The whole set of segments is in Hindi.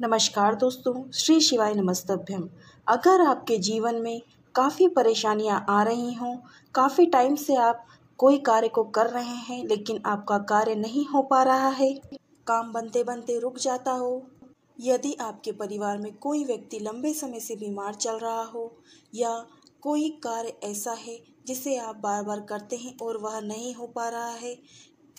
नमस्कार दोस्तों श्री शिवाय नमस्तभ्यम अगर आपके जीवन में काफ़ी परेशानियां आ रही हों काफ़ी टाइम से आप कोई कार्य को कर रहे हैं लेकिन आपका कार्य नहीं हो पा रहा है काम बनते बनते रुक जाता हो यदि आपके परिवार में कोई व्यक्ति लंबे समय से बीमार चल रहा हो या कोई कार्य ऐसा है जिसे आप बार बार करते हैं और वह नहीं हो पा रहा है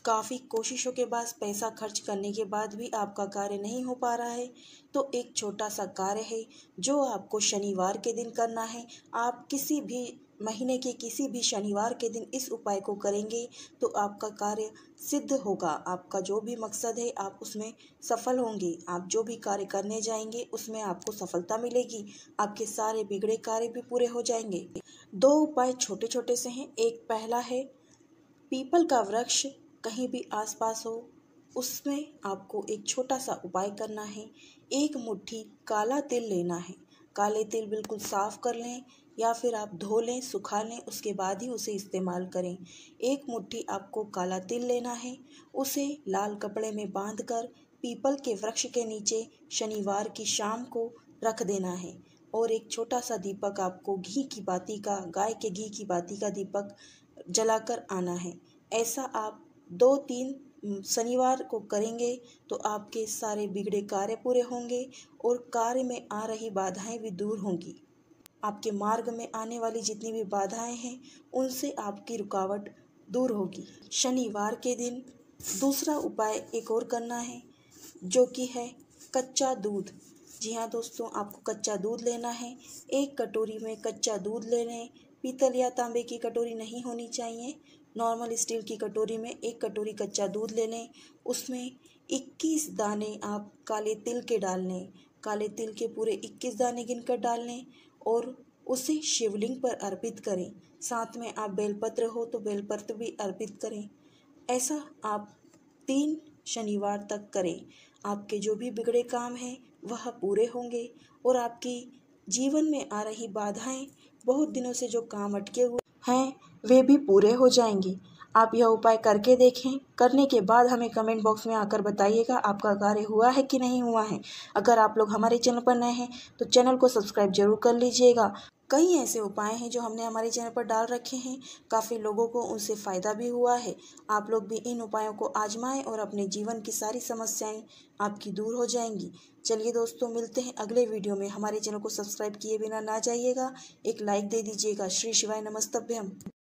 काफ़ी कोशिशों के बाद पैसा खर्च करने के बाद भी आपका कार्य नहीं हो पा रहा है तो एक छोटा सा कार्य है जो आपको शनिवार के दिन करना है आप किसी भी महीने के किसी भी शनिवार के दिन इस उपाय को करेंगे तो आपका कार्य सिद्ध होगा आपका जो भी मकसद है आप उसमें सफल होंगे आप जो भी कार्य करने जाएंगे उसमें आपको सफलता मिलेगी आपके सारे बिगड़े कार्य भी पूरे हो जाएंगे दो उपाय छोटे छोटे से हैं एक पहला है पीपल का वृक्ष कहीं भी आसपास हो उसमें आपको एक छोटा सा उपाय करना है एक मुट्ठी काला तिल लेना है काले तिल बिल्कुल साफ़ कर लें या फिर आप धो लें सुखा लें उसके बाद ही उसे इस्तेमाल करें एक मुट्ठी आपको काला तिल लेना है उसे लाल कपड़े में बांधकर पीपल के वृक्ष के नीचे शनिवार की शाम को रख देना है और एक छोटा सा दीपक आपको घी की बाती का गाय के घी की बाती का दीपक जलाकर आना है ऐसा आप दो तीन शनिवार को करेंगे तो आपके सारे बिगड़े कार्य पूरे होंगे और कार्य में आ रही बाधाएं भी दूर होंगी आपके मार्ग में आने वाली जितनी भी बाधाएं हैं उनसे आपकी रुकावट दूर होगी शनिवार के दिन दूसरा उपाय एक और करना है जो कि है कच्चा दूध जी हाँ दोस्तों आपको कच्चा दूध लेना है एक कटोरी में कच्चा दूध ले लें पीतल या तांबे की कटोरी नहीं होनी चाहिए नॉर्मल स्टील की कटोरी में एक कटोरी कच्चा दूध ले लें उसमें 21 दाने आप काले तिल के डाल लें काले तिल के पूरे 21 दाने गिनकर डाल लें और उसे शिवलिंग पर अर्पित करें साथ में आप बेलपत्र हो तो बेलपत्र भी अर्पित करें ऐसा आप तीन शनिवार तक करें आपके जो भी बिगड़े काम हैं वह पूरे होंगे और आपकी जीवन में आ रही बाधाएं बहुत दिनों से जो काम अटके हुए हैं वे भी पूरे हो जाएंगे आप यह उपाय करके देखें करने के बाद हमें कमेंट बॉक्स में आकर बताइएगा आपका कार्य हुआ है कि नहीं हुआ है अगर आप लोग हमारे चैनल पर नए हैं तो चैनल को सब्सक्राइब जरूर कर लीजिएगा कई ऐसे उपाय हैं जो हमने हमारे चैनल पर डाल रखे हैं काफ़ी लोगों को उनसे फ़ायदा भी हुआ है आप लोग भी इन उपायों को आजमाएं और अपने जीवन की सारी समस्याएं आपकी दूर हो जाएंगी चलिए दोस्तों मिलते हैं अगले वीडियो में हमारे चैनल को सब्सक्राइब किए बिना ना जाइएगा एक लाइक दे दीजिएगा श्री शिवाय नमस्तभ्यम